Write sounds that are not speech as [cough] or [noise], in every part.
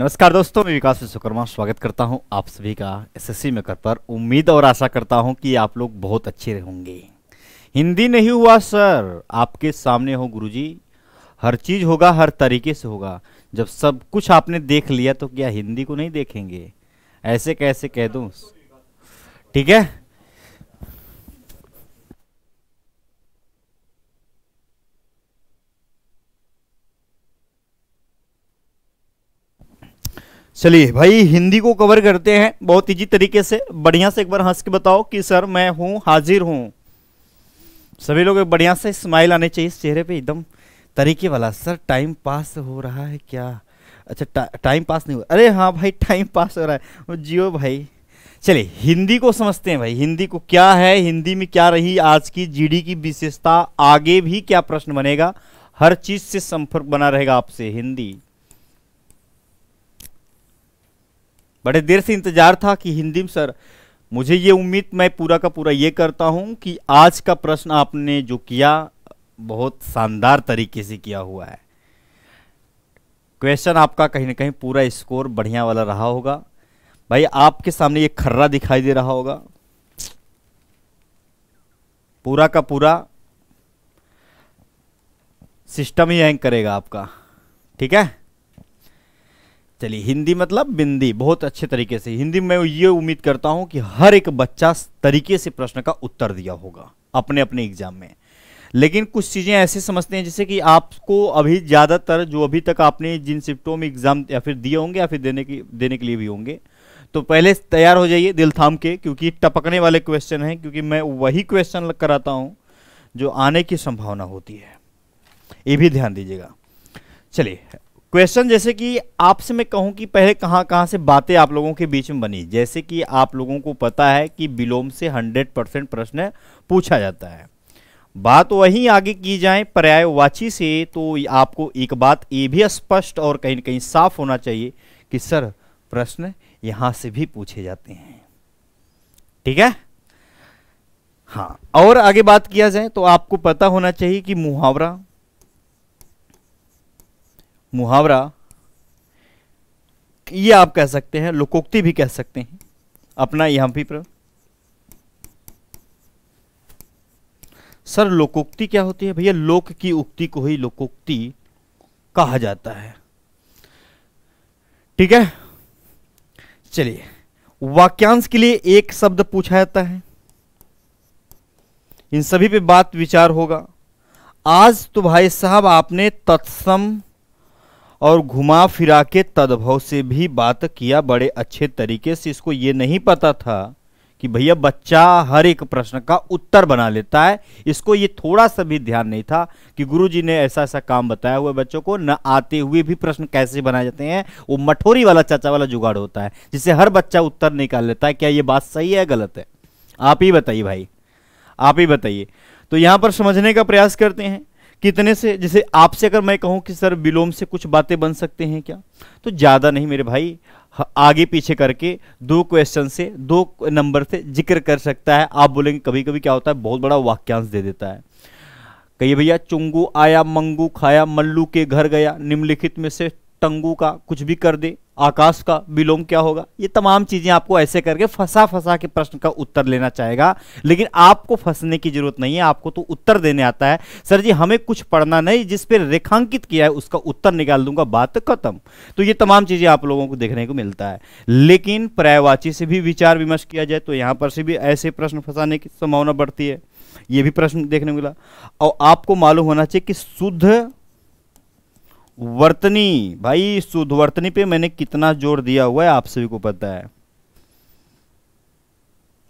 नमस्कार दोस्तों मैं विकास विश्वकर्मा स्वागत करता हूं आप सभी का एसएससी मेकर पर उम्मीद और आशा करता हूं कि आप लोग बहुत अच्छे होंगे हिंदी नहीं हुआ सर आपके सामने हो गुरुजी हर चीज़ होगा हर तरीके से होगा जब सब कुछ आपने देख लिया तो क्या हिंदी को नहीं देखेंगे ऐसे कैसे कह दूँ ठीक है चलिए भाई हिंदी को कवर करते हैं बहुत इजी तरीके से बढ़िया से एक बार हंस के बताओ कि सर मैं हूँ हाजिर हूँ सभी लोग बढ़िया से स्माइल आने चाहिए इस चेहरे पे एकदम तरीके वाला सर टाइम पास हो रहा है क्या अच्छा टा, टाइम पास नहीं हो अरे हाँ भाई टाइम पास हो रहा है जियो भाई चलिए हिंदी को समझते हैं भाई हिंदी को क्या है हिंदी में क्या रही आज की जी की विशेषता आगे भी क्या प्रश्न बनेगा हर चीज़ से संपर्क बना रहेगा आपसे हिंदी बड़े देर से इंतजार था कि हिंदी में सर मुझे ये उम्मीद मैं पूरा का पूरा ये करता हूँ कि आज का प्रश्न आपने जो किया बहुत शानदार तरीके से किया हुआ है क्वेश्चन आपका कहीं ना कहीं पूरा स्कोर बढ़िया वाला रहा होगा भाई आपके सामने ये खर्रा दिखाई दे रहा होगा पूरा का पूरा सिस्टम ही हैंग करेगा आपका ठीक है चलिए हिंदी मतलब बिंदी बहुत अच्छे तरीके से हिंदी में ये उम्मीद करता हूं कि हर एक बच्चा तरीके से प्रश्न का उत्तर दिया होगा अपने अपने एग्जाम में लेकिन कुछ चीज़ें ऐसे समझते हैं जैसे कि आपको अभी ज़्यादातर जो अभी तक आपने जिन शिफ्टों में एग्ज़ाम या फिर दिए होंगे या फिर देने की देने के लिए भी होंगे तो पहले तैयार हो जाइए दिल थाम के क्योंकि टपकने वाले क्वेश्चन हैं क्योंकि मैं वही क्वेश्चन कराता हूँ जो आने की संभावना होती है ये भी ध्यान दीजिएगा चलिए क्वेश्चन जैसे कि आपसे मैं कहूं कि पहले कहां कहां से बातें आप लोगों के बीच में बनी जैसे कि आप लोगों को पता है कि विलोम से 100 परसेंट प्रश्न पूछा जाता है बात वहीं आगे की जाए पर्यायवाची से तो आपको एक बात ये भी स्पष्ट और कहीं ना कहीं साफ होना चाहिए कि सर प्रश्न यहां से भी पूछे जाते हैं ठीक है हाँ और आगे बात किया जाए तो आपको पता होना चाहिए कि मुहावरा मुहावरा ये आप कह सकते हैं लोकोक्ति भी कह सकते हैं अपना यहां भी प्रयोग सर लोकोक्ति क्या होती है भैया लोक की उक्ति को ही लोकोक्ति कहा जाता है ठीक है चलिए वाक्यांश के लिए एक शब्द पूछा जाता है इन सभी पे बात विचार होगा आज तो भाई साहब आपने तत्सम और घुमा फिरा के तद्भव से भी बात किया बड़े अच्छे तरीके से इसको ये नहीं पता था कि भैया बच्चा हर एक प्रश्न का उत्तर बना लेता है इसको ये थोड़ा सा भी ध्यान नहीं था कि गुरुजी ने ऐसा ऐसा काम बताया हुआ बच्चों को न आते हुए भी प्रश्न कैसे बनाए जाते हैं वो मठोरी वाला चाचा वाला जुगाड़ होता है जिससे हर बच्चा उत्तर निकाल लेता है क्या ये बात सही है गलत है आप ही बताइए भाई आप ही बताइए तो यहां पर समझने का प्रयास करते हैं कितने से जैसे आपसे अगर मैं कहूं कि सर विलोम से कुछ बातें बन सकते हैं क्या तो ज़्यादा नहीं मेरे भाई आगे पीछे करके दो क्वेश्चन से दो नंबर से जिक्र कर सकता है आप बोलेंगे कभी कभी क्या होता है बहुत बड़ा वाक्यांश दे देता है कहिए भैया चुंगू आया मंगू खाया मल्लू के घर गया निम्नलिखित में से टंगू का कुछ भी कर दे आकाश का विलोम क्या होगा ये तमाम चीज़ें आपको ऐसे करके फंसा फंसा के प्रश्न का उत्तर लेना चाहेगा लेकिन आपको फंसने की जरूरत नहीं है आपको तो उत्तर देने आता है सर जी हमें कुछ पढ़ना नहीं जिस पर रेखांकित किया है उसका उत्तर निकाल दूंगा बात खत्म तो ये तमाम चीज़ें आप लोगों को देखने को मिलता है लेकिन पर्यायवाची से भी विचार विमर्श किया जाए तो यहां पर से भी ऐसे प्रश्न फंसाने की संभावना बढ़ती है ये भी प्रश्न देखने को मिला और आपको मालूम होना चाहिए कि शुद्ध वर्तनी भाई शुद्ध वर्तनी पे मैंने कितना जोर दिया हुआ है आप सभी को पता है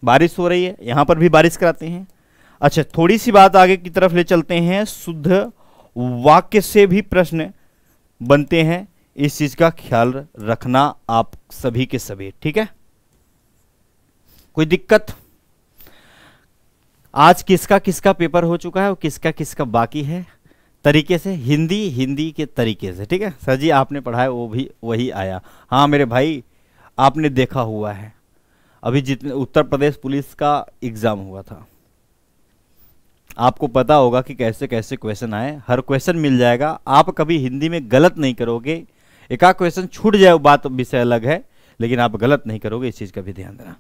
बारिश हो रही है यहां पर भी बारिश कराते हैं अच्छा थोड़ी सी बात आगे की तरफ ले चलते हैं शुद्ध वाक्य से भी प्रश्न बनते हैं इस चीज का ख्याल रखना आप सभी के सभी ठीक है कोई दिक्कत आज किसका किसका पेपर हो चुका है और किसका किसका बाकी है तरीके से हिंदी हिंदी के तरीके से ठीक है सर जी आपने पढ़ाया वो भी वही आया हाँ मेरे भाई आपने देखा हुआ है अभी जितने उत्तर प्रदेश पुलिस का एग्ज़ाम हुआ था आपको पता होगा कि कैसे कैसे क्वेश्चन आए हर क्वेश्चन मिल जाएगा आप कभी हिंदी में गलत नहीं करोगे एकाध क्वेश्चन छूट जाए वो बात विषय अलग है लेकिन आप गलत नहीं करोगे इस चीज़ का भी ध्यान देना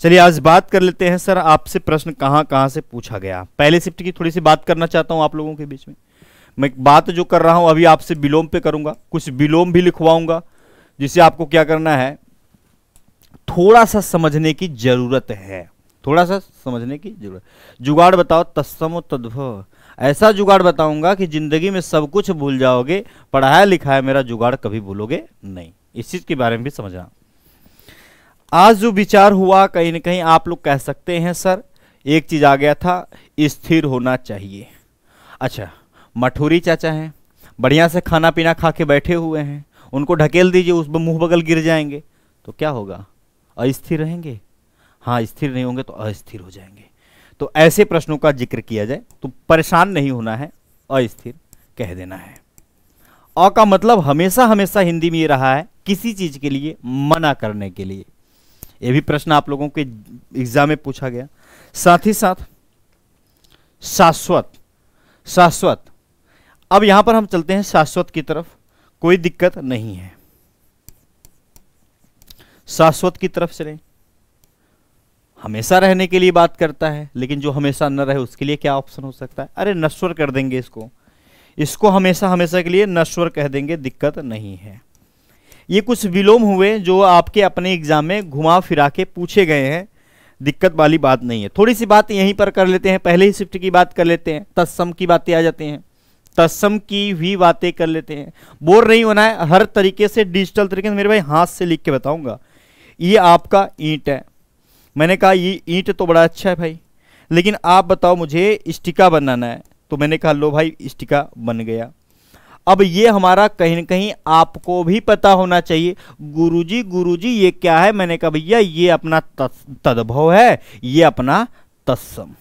चलिए आज बात कर लेते हैं सर आपसे प्रश्न कहाँ कहाँ से पूछा गया पहले शिफ्ट की थोड़ी सी बात करना चाहता हूँ आप लोगों के बीच में मैं बात जो कर रहा हूं अभी आपसे विलोम पे करूंगा कुछ विलोम भी लिखवाऊंगा जिसे आपको क्या करना है थोड़ा सा समझने की जरूरत है थोड़ा सा समझने की जरूरत जुगाड़ बताओ तस्सम तद्भ ऐसा जुगाड़ बताऊंगा कि जिंदगी में सब कुछ भूल जाओगे पढ़ाया लिखाया मेरा जुगाड़ कभी भूलोगे नहीं इस चीज के बारे में भी समझना आज जो विचार हुआ कहीं ना कहीं आप लोग कह सकते हैं सर एक चीज आ गया था स्थिर होना चाहिए अच्छा मठूरी चाचा हैं बढ़िया से खाना पीना खा के बैठे हुए हैं उनको ढकेल दीजिए उस पर मुँह बगल गिर जाएंगे तो क्या होगा अस्थिर रहेंगे हाँ स्थिर नहीं होंगे तो अस्थिर हो जाएंगे तो ऐसे प्रश्नों का जिक्र किया जाए तो परेशान नहीं होना है अस्थिर कह देना है अ का मतलब हमेशा हमेशा हिंदी में ये रहा है किसी चीज़ के लिए मना करने के लिए ये भी प्रश्न आप लोगों के एग्जाम में पूछा गया साथ ही साथ शाश्वत शाश्वत अब यहां पर हम चलते हैं शाश्वत की तरफ कोई दिक्कत नहीं है शाश्वत की तरफ चले हमेशा रहने के लिए बात करता है लेकिन जो हमेशा न रहे उसके लिए क्या ऑप्शन हो सकता है अरे नश्वर कर देंगे इसको इसको हमेशा हमेशा के लिए नश्वर कह देंगे दिक्कत नहीं है ये कुछ विलोम हुए जो आपके अपने एग्जाम में घुमा फिरा के पूछे गए हैं दिक्कत वाली बात नहीं है थोड़ी सी बात यहीं पर कर लेते हैं पहले ही शिफ्ट की बात कर लेते हैं तत्सम की बातें आ जाती हैं तस्म की भी बातें कर लेते हैं बोर नहीं होना है हर तरीके से डिजिटल तरीके से मेरे भाई हाथ से लिख के बताऊंगा ये आपका ईंट है मैंने कहा ये ईंट तो बड़ा अच्छा है भाई लेकिन आप बताओ मुझे स्टिका बनाना है तो मैंने कहा लो भाई स्टिका बन गया अब ये हमारा कहीं ना कहीं आपको भी पता होना चाहिए गुरुजी गुरुजी ये क्या है मैंने कहा भैया ये अपना तद्भव है ये अपना तत्सम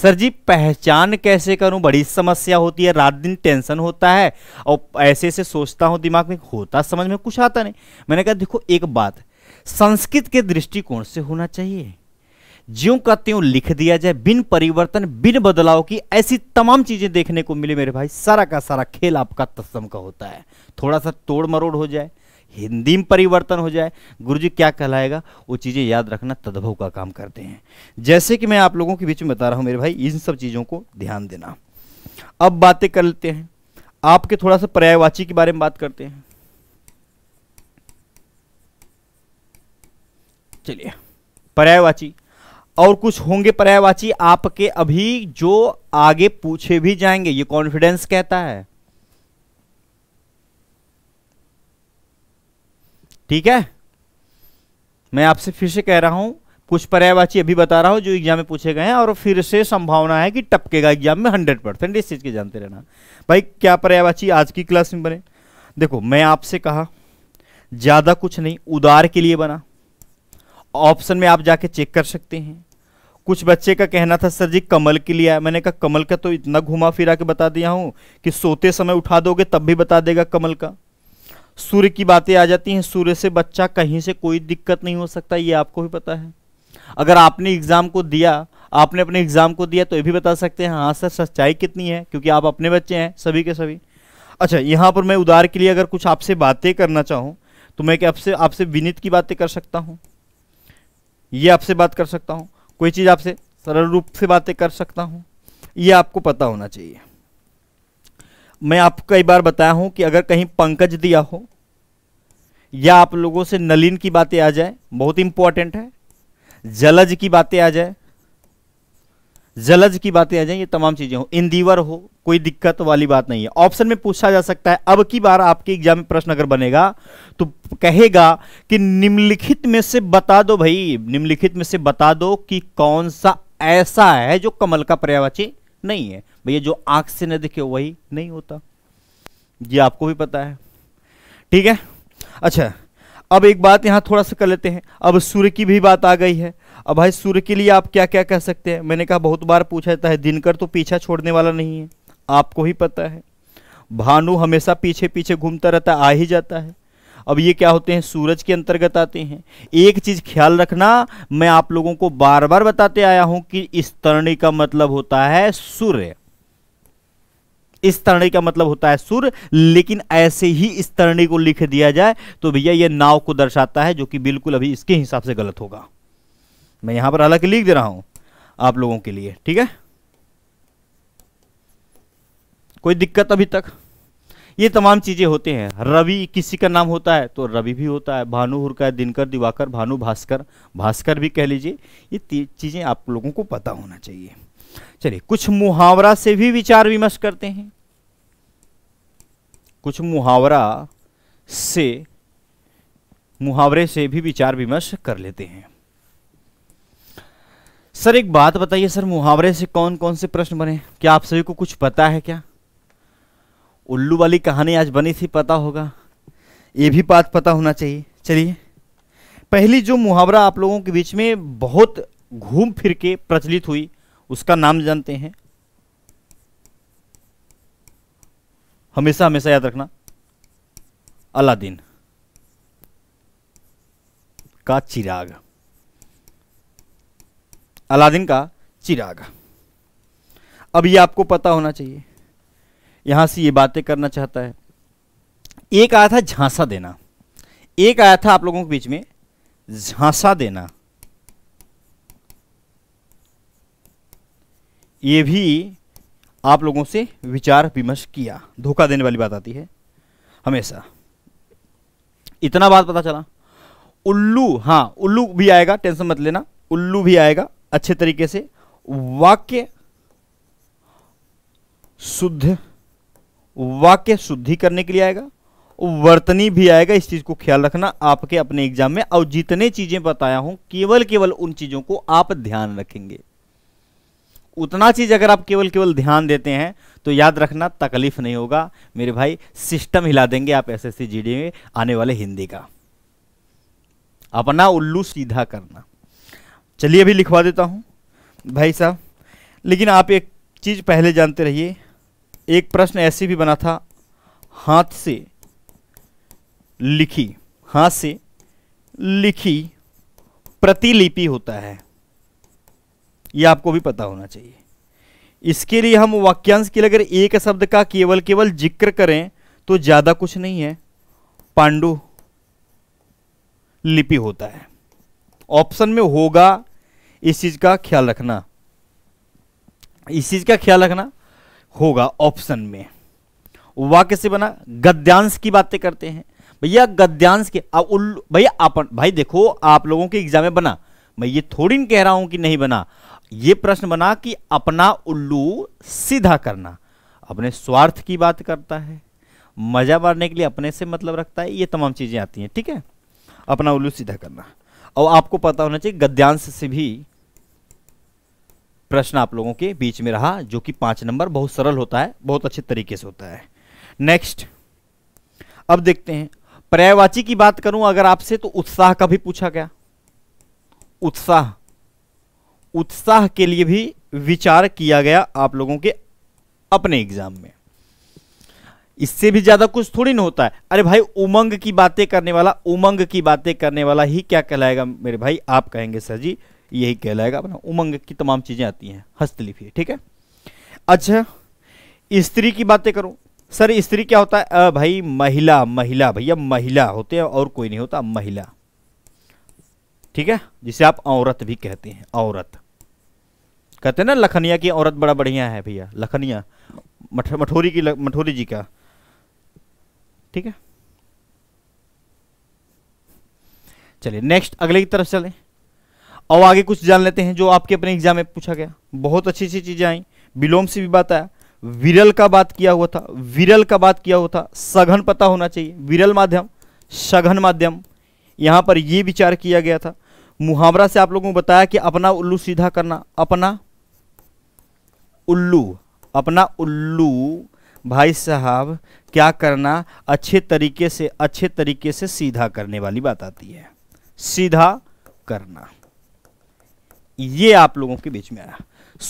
सर जी पहचान कैसे करूं बड़ी समस्या होती है रात दिन टेंशन होता है और ऐसे ऐसे सोचता हूं दिमाग में होता समझ में कुछ आता नहीं मैंने कहा देखो एक बात संस्कृत के दृष्टिकोण से होना चाहिए ज्यो का त्यों लिख दिया जाए बिन परिवर्तन बिन बदलाव की ऐसी तमाम चीजें देखने को मिले मेरे भाई सारा का सारा खेल आपका तस्म का होता है थोड़ा सा तोड़ मरोड़ हो जाए हिंदी में परिवर्तन हो जाए गुरु जी क्या कहलाएगा वो चीज़ें याद रखना तद्भव का काम करते हैं जैसे कि मैं आप लोगों के बीच में बता रहा हूँ मेरे भाई इन सब चीज़ों को ध्यान देना अब बातें कर लेते हैं आपके थोड़ा सा पर्यायवाची के बारे में बात करते हैं चलिए पर्यायवाची और कुछ होंगे पर्यायवाची आपके अभी जो आगे पूछे भी जाएंगे ये कॉन्फिडेंस कहता है ठीक है मैं आपसे फिर से कह रहा हूं कुछ पर्यायवाची अभी बता रहा हूं जो एग्जाम में पूछे गए हैं और फिर से संभावना है कि टपकेगा एग्जाम में हंड्रेड परसेंट इस चीज के जानते रहना भाई क्या पर्यायवाची आज की क्लास में बने देखो मैं आपसे कहा ज्यादा कुछ नहीं उदार के लिए बना ऑप्शन में आप जाके चेक कर सकते हैं कुछ बच्चे का कहना था सर जी कमल के लिए मैंने कहा कमल का तो इतना घुमा फिरा के बता दिया हूं कि सोते समय उठा दोगे तब भी बता देगा कमल का सूर्य की बातें आ जाती हैं सूर्य से बच्चा कहीं से कोई दिक्कत नहीं हो सकता ये आपको भी पता है अगर आपने एग्ज़ाम को दिया आपने अपने एग्ज़ाम को दिया तो ये भी बता सकते हैं हाँ सर सच्चाई कितनी है क्योंकि आप अपने बच्चे हैं सभी के सभी अच्छा यहाँ पर मैं उदार के लिए अगर कुछ आपसे बातें करना चाहूँ तो मैं आपसे आपसे विनित की बातें कर सकता हूँ ये आपसे बात कर सकता हूँ कोई चीज़ आपसे सरल रूप से बातें कर सकता हूँ ये आपको पता होना चाहिए मैं आपको कई बार बताया हूं कि अगर कहीं पंकज दिया हो या आप लोगों से नलिन की बातें आ जाए बहुत इंपॉर्टेंट है जलज की बातें आ जाए जलज की बातें आ जाए ये तमाम चीजें हो इंदीवर हो कोई दिक्कत वाली बात नहीं है ऑप्शन में पूछा जा सकता है अब की बार आपके एग्जाम में प्रश्न अगर बनेगा तो कहेगा कि निम्नलिखित में से बता दो भाई निम्नलिखित में से बता दो कि कौन सा ऐसा है जो कमल का पर्यावाची नहीं है भैया जो आंख से न दिखे वही नहीं होता ये आपको भी पता है ठीक है अच्छा अब एक बात यहां थोड़ा सा कर लेते हैं अब सूर्य की भी बात आ गई है अब भाई सूर्य के लिए आप क्या क्या कह सकते हैं मैंने कहा बहुत बार पूछा जाता है दिनकर तो पीछा छोड़ने वाला नहीं है आपको ही पता है भानु हमेशा पीछे पीछे घूमता रहता है आ ही जाता है अब ये क्या होते हैं सूरज के अंतर्गत आते हैं एक चीज ख्याल रखना मैं आप लोगों को बार बार बताते आया हूं कि इस तरणी का मतलब होता है सूर्य इस तरणी का मतलब होता है सूर्य लेकिन ऐसे ही इस तरणी को लिख दिया जाए तो भैया ये नाव को दर्शाता है जो कि बिल्कुल अभी इसके हिसाब से गलत होगा मैं यहां पर हालांकि लिख दे रहा हूं आप लोगों के लिए ठीक है कोई दिक्कत अभी तक ये तमाम चीजें होते हैं रवि किसी का नाम होता है तो रवि भी होता है भानु हुरका दिनकर दिवाकर भानु भास्कर भास्कर भी कह लीजिए ये चीजें आप लोगों को पता होना चाहिए चलिए कुछ मुहावरा से भी विचार विमर्श करते हैं कुछ मुहावरा से मुहावरे से भी विचार विमर्श कर लेते हैं सर एक बात बताइए सर मुहावरे से कौन कौन से प्रश्न बने क्या आप सभी को कुछ पता है क्या उल्लू वाली कहानी आज बनी थी पता होगा ये भी बात पता होना चाहिए चलिए पहली जो मुहावरा आप लोगों के बीच में बहुत घूम फिर के प्रचलित हुई उसका नाम जानते हैं हमेशा हमेशा याद रखना अलादीन का चिराग अलादीन का चिराग अब ये आपको पता होना चाहिए यहाँ से ये बातें करना चाहता है एक आया था झांसा देना एक आया था आप लोगों के बीच में झांसा देना ये भी आप लोगों से विचार विमर्श किया धोखा देने वाली बात आती है हमेशा इतना बात पता चला उल्लू हाँ उल्लू भी आएगा टेंशन मत लेना उल्लू भी आएगा अच्छे तरीके से वाक्य शुद्ध वाक्य शुद्धि करने के लिए आएगा वर्तनी भी आएगा इस चीज़ को ख्याल रखना आपके अपने एग्जाम में और जितने चीज़ें बताया हूं केवल केवल उन चीज़ों को आप ध्यान रखेंगे उतना चीज़ अगर आप केवल केवल ध्यान देते हैं तो याद रखना तकलीफ नहीं होगा मेरे भाई सिस्टम हिला देंगे आप एस एस में आने वाले हिंदी का अपना उल्लू सीधा करना चलिए अभी लिखवा देता हूं भाई साहब लेकिन आप एक चीज़ पहले जानते रहिए एक प्रश्न ऐसे भी बना था हाथ से लिखी हाथ से लिखी प्रतिलिपि होता है यह आपको भी पता होना चाहिए इसके लिए हम वाक्यांश के लिए अगर एक शब्द का केवल केवल जिक्र करें तो ज़्यादा कुछ नहीं है पांडु लिपि होता है ऑप्शन में होगा इस चीज़ का ख्याल रखना इस चीज़ का ख्याल रखना होगा ऑप्शन में वाक्य से बना गद्यांश की बातें करते हैं भैया गद्यांश के अब भैया आप भाई देखो आप लोगों के एग्जाम में बना मैं ये थोड़ी कह रहा हूं कि नहीं बना ये प्रश्न बना कि अपना उल्लू सीधा करना अपने स्वार्थ की बात करता है मजा मारने के लिए अपने से मतलब रखता है ये तमाम चीजें आती हैं ठीक है अपना उल्लू सीधा करना और आपको पता होना चाहिए गद्यांश से भी प्रश्न आप लोगों के बीच में रहा जो कि पांच नंबर बहुत सरल होता है बहुत अच्छे तरीके से होता है नेक्स्ट अब देखते हैं पर्यायवाची की बात करूं अगर आपसे तो उत्साह का भी पूछा गया उत्साह उत्साह के लिए भी विचार किया गया आप लोगों के अपने एग्जाम में इससे भी ज्यादा कुछ थोड़ी ना होता है अरे भाई उमंग की बातें करने वाला उमंग की बातें करने वाला ही क्या कहलाएगा मेरे भाई आप कहेंगे सर जी यही कहलाएगा अपना उमंग की तमाम चीज़ें आती हैं हस्तलिपि ठीक है अच्छा स्त्री की बातें करो सर स्त्री क्या होता है आ, भाई महिला महिला भैया महिला होते हैं और कोई नहीं होता महिला ठीक है जिसे आप औरत भी कहते हैं औरत कहते हैं ना लखनिया की औरत बड़ा बढ़िया है भैया लखनिया मठोरी की मठोरी जी का ठीक है चलिए नेक्स्ट अगले की तरफ चलें और आगे कुछ जान लेते हैं जो आपके अपने एग्जाम में पूछा गया बहुत अच्छी अच्छी चीजें आई विलोम से भी बात आया विरल का बात किया हुआ था विरल का बात किया हुआ था सघन पता होना चाहिए विरल माध्यम सघन माध्यम यहां पर यह विचार किया गया था मुहावरा से आप लोगों को बताया कि अपना उल्लू सीधा करना अपना उल्लू अपना उल्लू भाई साहब क्या करना अच्छे तरीके से अच्छे तरीके से सीधा करने वाली बात आती है सीधा करना ये आप लोगों के बीच में आया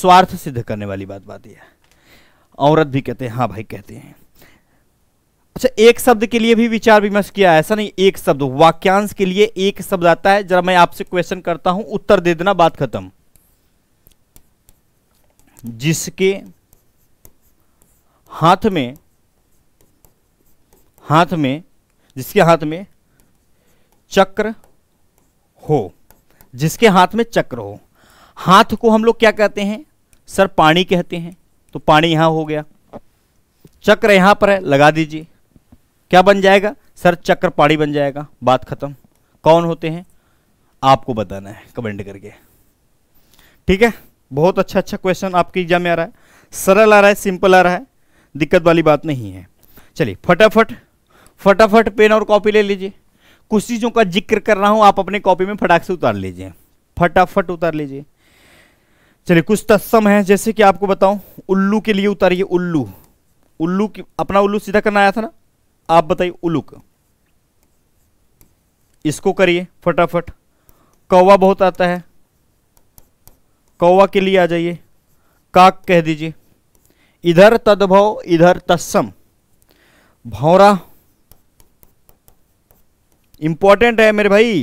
स्वार्थ सिद्ध करने वाली बात बात यह औरत भी कहते हैं हाँ भाई कहते हैं अच्छा एक शब्द के लिए भी विचार विमर्श किया ऐसा नहीं एक शब्द वाक्यांश के लिए एक शब्द आता है जरा मैं आपसे क्वेश्चन करता हूं उत्तर दे देना बात खत्म जिसके हाथ में हाथ में जिसके हाथ में चक्र हो जिसके हाथ में चक्र हो हाथ को हम लोग क्या कहते हैं सर पानी कहते हैं तो पानी यहां हो गया चक्र यहां पर है लगा दीजिए क्या बन जाएगा सर चक्र पाड़ी बन जाएगा बात खत्म कौन होते हैं आपको बताना है कमेंट करके ठीक है बहुत अच्छा अच्छा क्वेश्चन आपके एग्जाम में आ रहा है सरल आ रहा है सिंपल आ रहा है दिक्कत वाली बात नहीं है चलिए फटाफट फटाफट पेन और कॉपी ले लीजिए कुछ चीज़ों का जिक्र कर रहा हूं आप अपने कॉपी में फटाक से उतार लीजिए फटाफट उतार लीजिए चलिए कुछ तत्सम है जैसे कि आपको बताऊं उल्लू के लिए उतारिए उल्लू उल्लू की अपना उल्लू सीधा करना आया था ना आप बताइए उल्लूक इसको करिए फटाफट कौवा बहुत आता है कौवा के लिए आ जाइए काक कह दीजिए इधर तदभव इधर तत्सम भौरा इंपॉर्टेंट है मेरे भाई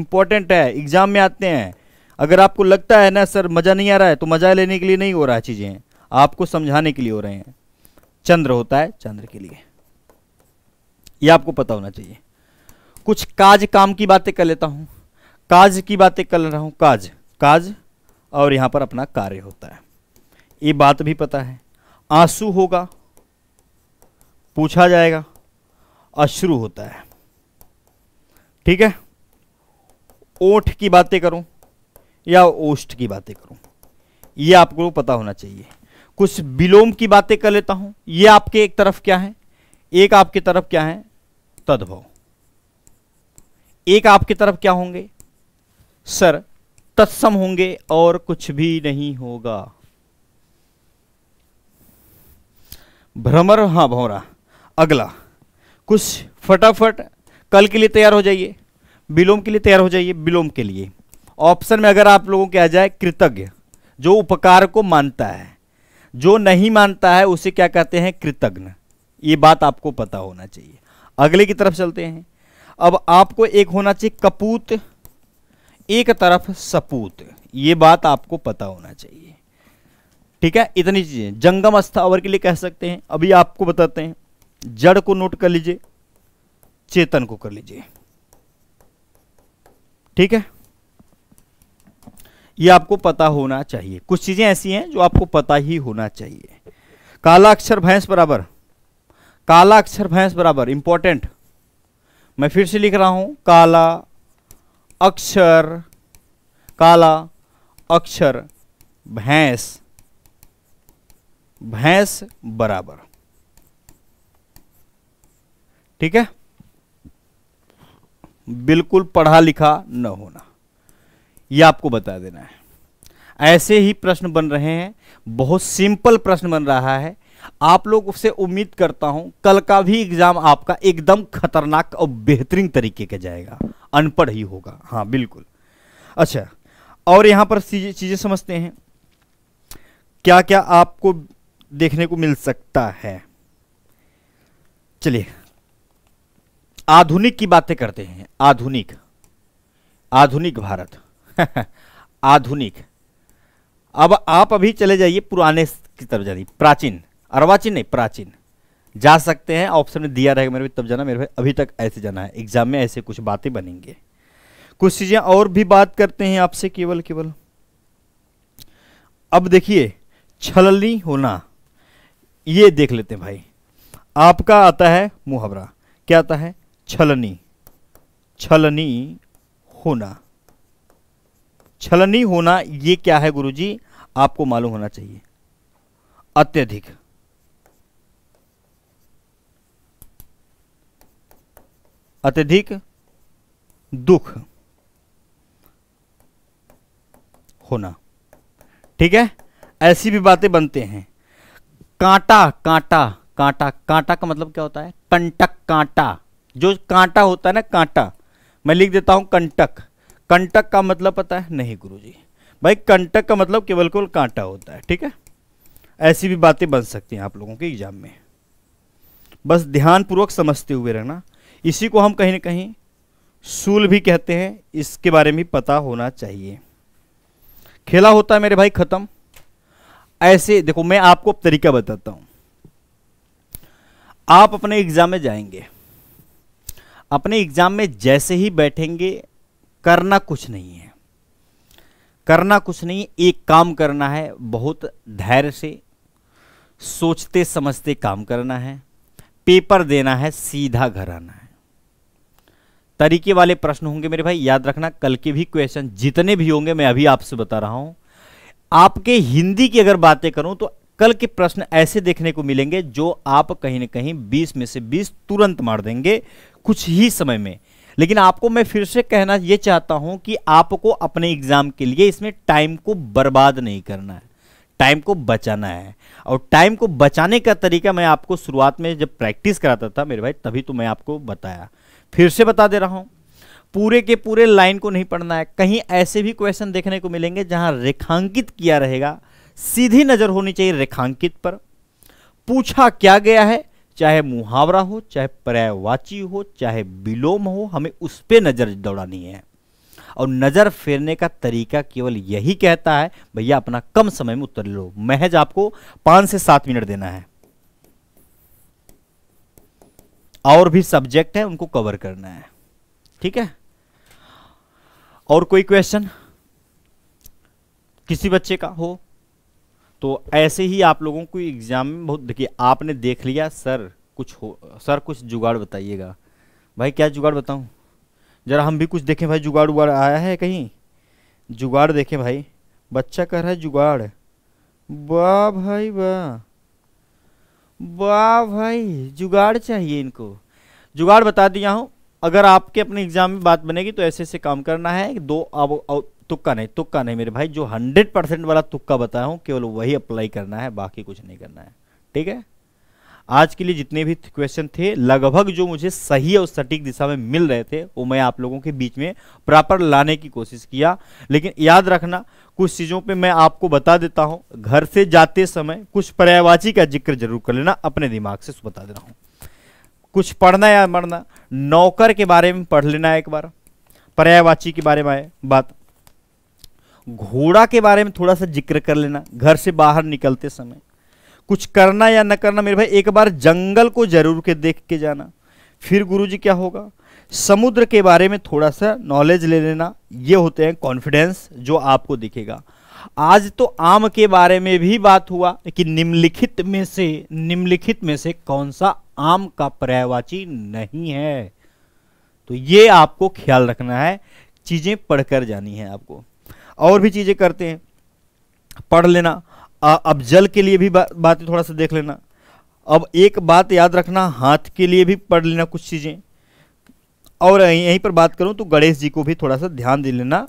इंपॉर्टेंट है एग्जाम में आते हैं अगर आपको लगता है ना सर मज़ा नहीं आ रहा है तो मज़ा लेने के लिए नहीं हो रहा है चीज़ें आपको समझाने के लिए हो रहे हैं चंद्र होता है चंद्र के लिए यह आपको पता होना चाहिए कुछ काज काम की बातें कर लेता हूं काज की बातें कर रहा हूं काज काज और यहां पर अपना कार्य होता है ये बात भी पता है आंसू होगा पूछा जाएगा अश्रु होता है ठीक है ओठ की बातें करूं या ओस्ट की बातें करूं यह आपको पता होना चाहिए कुछ विलोम की बातें कर लेता हूं यह आपके एक तरफ क्या है एक आपके तरफ क्या है तद्भव एक आपकी तरफ क्या होंगे सर तत्सम होंगे और कुछ भी नहीं होगा भ्रमर हां भौरा अगला कुछ फटाफट कल के लिए तैयार हो जाइए विलोम के लिए तैयार हो जाइए विलोम के लिए ऑप्शन में अगर आप लोगों आ जाए कृतज्ञ जो उपकार को मानता है जो नहीं मानता है उसे क्या कहते हैं कृतज्ञ ये बात आपको पता होना चाहिए अगले की तरफ चलते हैं अब आपको एक होना चाहिए कपूत एक तरफ सपूत ये बात आपको पता होना चाहिए ठीक है इतनी चीजें जंगम स्थावर के लिए कह सकते हैं अभी आपको बताते हैं जड़ को नोट कर लीजिए चेतन को कर लीजिए ठीक है ये आपको पता होना चाहिए कुछ चीजें ऐसी हैं जो आपको पता ही होना चाहिए काला अक्षर भैंस बराबर काला अक्षर भैंस बराबर इंपॉर्टेंट मैं फिर से लिख रहा हूं काला अक्षर काला अक्षर भैंस भैंस बराबर ठीक है बिल्कुल पढ़ा लिखा न होना ये आपको बता देना है ऐसे ही प्रश्न बन रहे हैं बहुत सिंपल प्रश्न बन रहा है आप लोग उससे उम्मीद करता हूं कल का भी एग्जाम आपका एकदम खतरनाक और बेहतरीन तरीके का जाएगा अनपढ़ ही होगा हाँ बिल्कुल अच्छा और यहां पर चीजें समझते हैं क्या क्या आपको देखने को मिल सकता है चलिए आधुनिक की बातें करते हैं आधुनिक आधुनिक भारत [laughs] आधुनिक अब आप अभी चले जाइए पुराने की तरफ जाइए प्राचीन अर्वाचीन नहीं प्राचीन जा सकते हैं ऑप्शन में दिया रहेगा मेरे भाई तब जाना मेरे भाई अभी तक ऐसे जाना है एग्जाम में ऐसे कुछ बातें बनेंगे कुछ चीज़ें और भी बात करते हैं आपसे केवल केवल अब देखिए छलनी होना ये देख लेते हैं भाई आपका आता है मुहावरा क्या आता है छलनी छलनी होना छलनी होना ये क्या है गुरुजी आपको मालूम होना चाहिए अत्यधिक अत्यधिक दुख होना ठीक है ऐसी भी बातें बनते हैं कांटा कांटा कांटा कांटा का मतलब क्या होता है कंटक कांटा जो कांटा होता है ना कांटा मैं लिख देता हूं कंटक कंटक का मतलब पता है नहीं गुरुजी भाई कंटक का मतलब केवल केवल कांटा होता है ठीक है ऐसी भी बातें बन सकती हैं आप लोगों के एग्जाम में बस ध्यानपूर्वक समझते हुए रहना इसी को हम कहीं ना कहीं सूल भी कहते हैं इसके बारे में पता होना चाहिए खेला होता है मेरे भाई खत्म ऐसे देखो मैं आपको तरीका बताता हूं आप अपने एग्जाम में जाएंगे अपने एग्जाम में जैसे ही बैठेंगे करना कुछ नहीं है करना कुछ नहीं एक काम करना है बहुत धैर्य से सोचते समझते काम करना है पेपर देना है सीधा घर आना है तरीके वाले प्रश्न होंगे मेरे भाई याद रखना कल के भी क्वेश्चन जितने भी होंगे मैं अभी आपसे बता रहा हूं आपके हिंदी की अगर बातें करूं तो कल के प्रश्न ऐसे देखने को मिलेंगे जो आप कहीं ना कहीं 20 में से 20 तुरंत मार देंगे कुछ ही समय में लेकिन आपको मैं फिर से कहना यह चाहता हूं कि आपको अपने एग्जाम के लिए इसमें टाइम को बर्बाद नहीं करना है टाइम को बचाना है और टाइम को बचाने का तरीका मैं आपको शुरुआत में जब प्रैक्टिस कराता था मेरे भाई तभी तो मैं आपको बताया फिर से बता दे रहा हूं पूरे के पूरे लाइन को नहीं पढ़ना है कहीं ऐसे भी क्वेश्चन देखने को मिलेंगे जहां रेखांकित किया रहेगा सीधी नज़र होनी चाहिए रेखांकित पर पूछा क्या गया है चाहे मुहावरा हो चाहे पर्यायवाची हो चाहे विलोम हो हमें उस पर नज़र दौड़ानी है और नज़र फेरने का तरीका केवल यही कहता है भैया अपना कम समय में उत्तर लो महज आपको पाँच से सात मिनट देना है और भी सब्जेक्ट है उनको कवर करना है ठीक है और कोई क्वेश्चन किसी बच्चे का हो तो ऐसे ही आप लोगों को एग्ज़ाम में बहुत देखिए आपने देख लिया सर कुछ हो सर कुछ जुगाड़ बताइएगा भाई क्या जुगाड़ बताऊँ ज़रा हम भी कुछ देखें भाई जुगाड़ उगाड़ आया है कहीं जुगाड़ देखें भाई बच्चा कह रहा है जुगाड़ वाह भाई वाह वाह भाई जुगाड़ चाहिए इनको जुगाड़ बता दिया हूँ अगर आपके अपने एग्ज़ाम में बात बनेगी तो ऐसे ऐसे काम करना है दो अब तुक्का नहीं तुक्का नहीं मेरे भाई जो हंड्रेड परसेंट वाला तुक्का बताया हूं केवल वही अप्लाई करना है बाकी कुछ नहीं करना है ठीक है आज के लिए जितने भी क्वेश्चन थे लगभग जो मुझे सही और सटीक दिशा में मिल रहे थे वो मैं आप लोगों के बीच में प्रॉपर लाने की कोशिश किया लेकिन याद रखना कुछ चीज़ों पे मैं आपको बता देता हूं घर से जाते समय कुछ पर्यायवाची का जिक्र जरूर कर लेना अपने दिमाग से बता दे रहा कुछ पढ़ना या मरना नौकर के बारे में पढ़ लेना एक बार पर्यायवाची के बारे में बात घोड़ा के बारे में थोड़ा सा जिक्र कर लेना घर से बाहर निकलते समय कुछ करना या न करना मेरे भाई एक बार जंगल को जरूर के देख के जाना फिर गुरुजी क्या होगा समुद्र के बारे में थोड़ा सा नॉलेज ले लेना ये होते हैं कॉन्फिडेंस जो आपको दिखेगा आज तो आम के बारे में भी बात हुआ कि निम्नलिखित में से निम्नलिखित में से कौन सा आम का पर्यायवाची नहीं है तो ये आपको ख्याल रखना है चीजें पढ़कर जानी है आपको और भी चीज़ें करते हैं पढ़ लेना अब जल के लिए भी बा, बातें थोड़ा सा देख लेना अब एक बात याद रखना हाथ के लिए भी पढ़ लेना कुछ चीज़ें और यहीं पर बात करूं तो गणेश जी को भी थोड़ा सा ध्यान दे लेना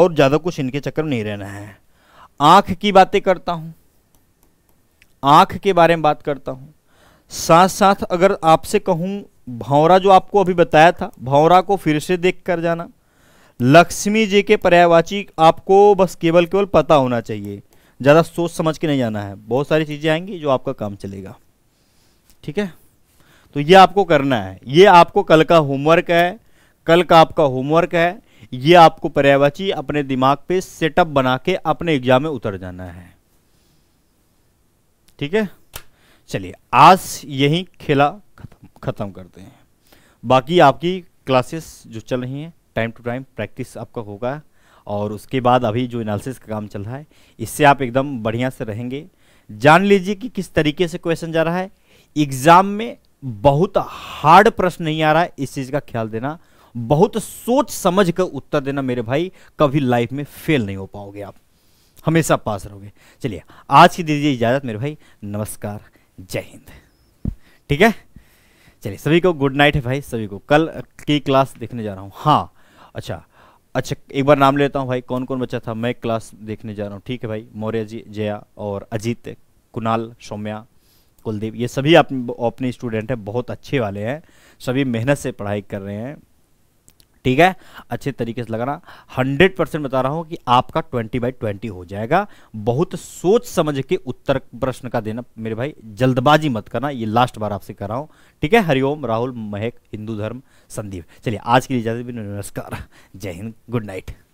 और ज़्यादा कुछ इनके चक्कर नहीं रहना है आंख की बातें करता हूं आंख के बारे में बात करता हूं साथ साथ अगर आपसे कहूं भौरा जो आपको अभी बताया था भौरा को फिर से देख कर जाना लक्ष्मी जी के पर्यायवाची आपको बस केवल केवल पता होना चाहिए ज़्यादा सोच समझ के नहीं जाना है बहुत सारी चीज़ें आएंगी जो आपका काम चलेगा ठीक है तो ये आपको करना है ये आपको कल का होमवर्क है कल का आपका होमवर्क है ये आपको पर्यायवाची अपने दिमाग पे सेटअप बना के अपने एग्जाम में उतर जाना है ठीक है चलिए आज यही खेला खत्म खत्म करते हैं बाकी आपकी क्लासेस जो चल रही हैं टाइम टू टाइम प्रैक्टिस आपका होगा और उसके बाद अभी जो एनालिसिस का काम चल रहा है इससे आप एकदम बढ़िया से रहेंगे जान लीजिए कि किस तरीके से क्वेश्चन जा रहा है एग्ज़ाम में बहुत हार्ड प्रश्न नहीं आ रहा है इस चीज़ का ख्याल देना बहुत सोच समझ कर उत्तर देना मेरे भाई कभी लाइफ में फेल नहीं हो पाओगे आप हमेशा पास रहोगे चलिए आज की दीजिए इजाज़त मेरे भाई नमस्कार जय हिंद ठीक है चलिए सभी को गुड नाइट है भाई सभी को कल की क्लास देखने जा रहा हूँ हाँ अच्छा अच्छा एक बार नाम लेता हूँ भाई कौन कौन बच्चा था मैं क्लास देखने जा रहा हूँ ठीक है भाई मौर्य जी जया और अजीत कुणाल सौम्या कुलदीप ये सभी अपने स्टूडेंट हैं बहुत अच्छे वाले हैं सभी मेहनत से पढ़ाई कर रहे हैं ठीक है अच्छे तरीके से लगाना 100 परसेंट बता रहा हूं कि आपका 20 बाई 20 हो जाएगा बहुत सोच समझ के उत्तर प्रश्न का देना मेरे भाई जल्दबाजी मत करना ये लास्ट बार आपसे कर रहा हूं ठीक है हरिओम राहुल महक हिंदू धर्म संदीप चलिए आज के लिए इजाजत भी नमस्कार जय हिंद गुड नाइट